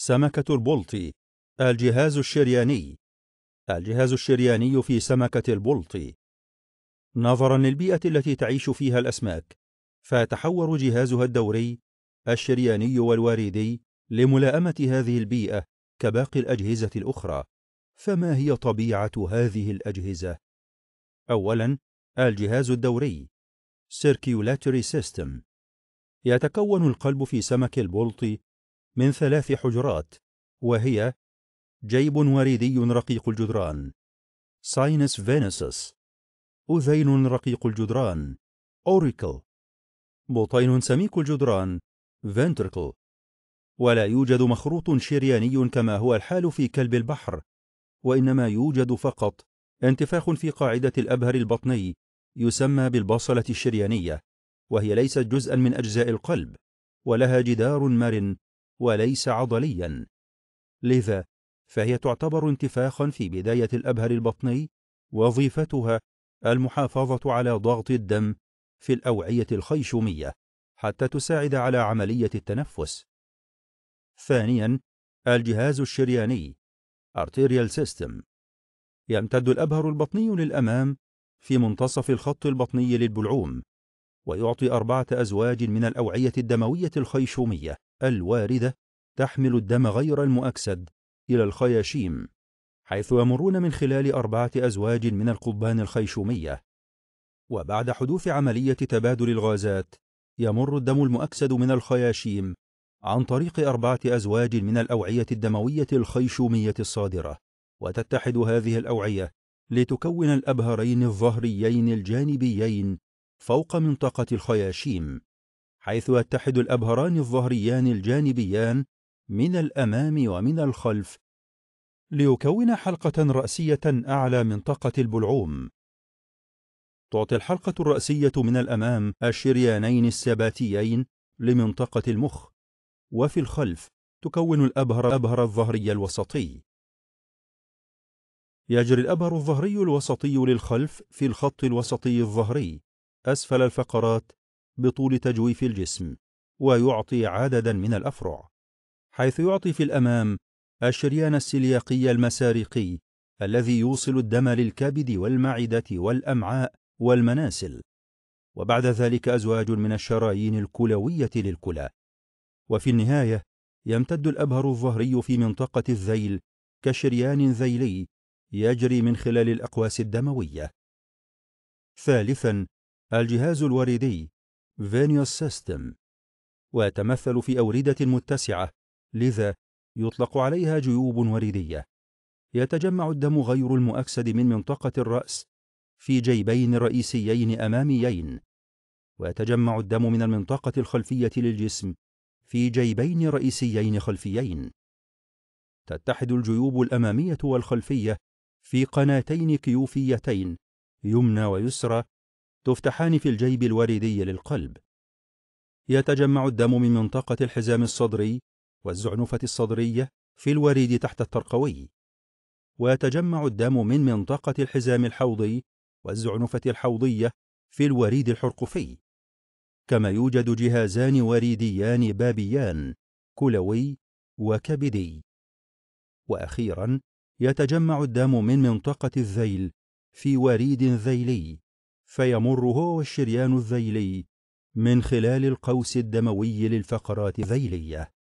سمكة البلط الجهاز الشرياني الجهاز الشرياني في سمكة البلط نظرا للبيئة التي تعيش فيها الأسماك فيتحور جهازها الدوري الشرياني والواردي لملائمة هذه البيئة كباقي الأجهزة الأخرى فما هي طبيعة هذه الأجهزة؟ أولا الجهاز الدوري circulatory system يتكون القلب في سمك البلط من ثلاث حجرات وهي جيب وريدي رقيق الجدران ساينس فينسس أذين رقيق الجدران أوريكل بطين سميك الجدران فنتركل ولا يوجد مخروط شرياني كما هو الحال في كلب البحر وإنما يوجد فقط انتفاخ في قاعدة الأبهر البطني يسمى بالبصلة الشريانية وهي ليست جزءا من أجزاء القلب ولها جدار مرن وليس عضليا لذا فهي تعتبر انتفاخا في بداية الأبهر البطني وظيفتها المحافظة على ضغط الدم في الأوعية الخيشومية حتى تساعد على عملية التنفس. ثانياً الجهاز الشرياني arterial system يمتد الأبهر البطني للأمام في منتصف الخط البطني للبلعوم ويعطي أربعة أزواج من الأوعية الدموية الخيشومية الواردة تحمل الدم غير المؤكسد إلى الخياشيم حيث يمرون من خلال أربعة أزواج من القضبان الخيشومية وبعد حدوث عملية تبادل الغازات يمر الدم المؤكسد من الخياشيم عن طريق أربعة أزواج من الأوعية الدموية الخيشومية الصادرة وتتحد هذه الأوعية لتكون الأبهرين الظهريين الجانبيين فوق منطقة الخياشيم حيث يتحد الأبهران الظهريان الجانبيان من الأمام ومن الخلف ليكون حلقة رأسية أعلى منطقة البلعوم تعطي الحلقة الرأسية من الأمام الشريانين السباتيين لمنطقة المخ وفي الخلف تكون الأبهر الأبهر الظهري الوسطي يجري الأبهر الظهري الوسطي للخلف في الخط الوسطي الظهري أسفل الفقرات بطول تجويف الجسم ويعطي عددا من الافرع حيث يعطي في الامام الشريان السلياقي المساريقي الذي يوصل الدم للكبد والمعده والامعاء والمناسل وبعد ذلك ازواج من الشرايين الكلويه للكلى وفي النهايه يمتد الابهر الظهري في منطقه الذيل كشريان ذيلي يجري من خلال الاقواس الدمويه ثالثا الجهاز الوريدي venous system وتمثل في أوردة متسعة لذا يطلق عليها جيوب وريدية يتجمع الدم غير المؤكسد من منطقة الرأس في جيبين رئيسيين أماميين ويتجمع الدم من المنطقة الخلفية للجسم في جيبين رئيسيين خلفيين تتحد الجيوب الأمامية والخلفية في قناتين كيوفيتين يمنى ويسرى تفتحان في الجيب الوريدي للقلب يتجمع الدم من منطقة الحزام الصدري والزعنفة الصدرية في الوريد تحت الترقوي ويتجمع الدم من منطقة الحزام الحوضي والزعنفة الحوضية في الوريد الحرقفي كما يوجد جهازان وريديان بابيان كلوي وكبدي وأخيرا يتجمع الدم من منطقة الذيل في وريد ذيلي فيمر هو والشريان الذيلي من خلال القوس الدموي للفقرات الذيلية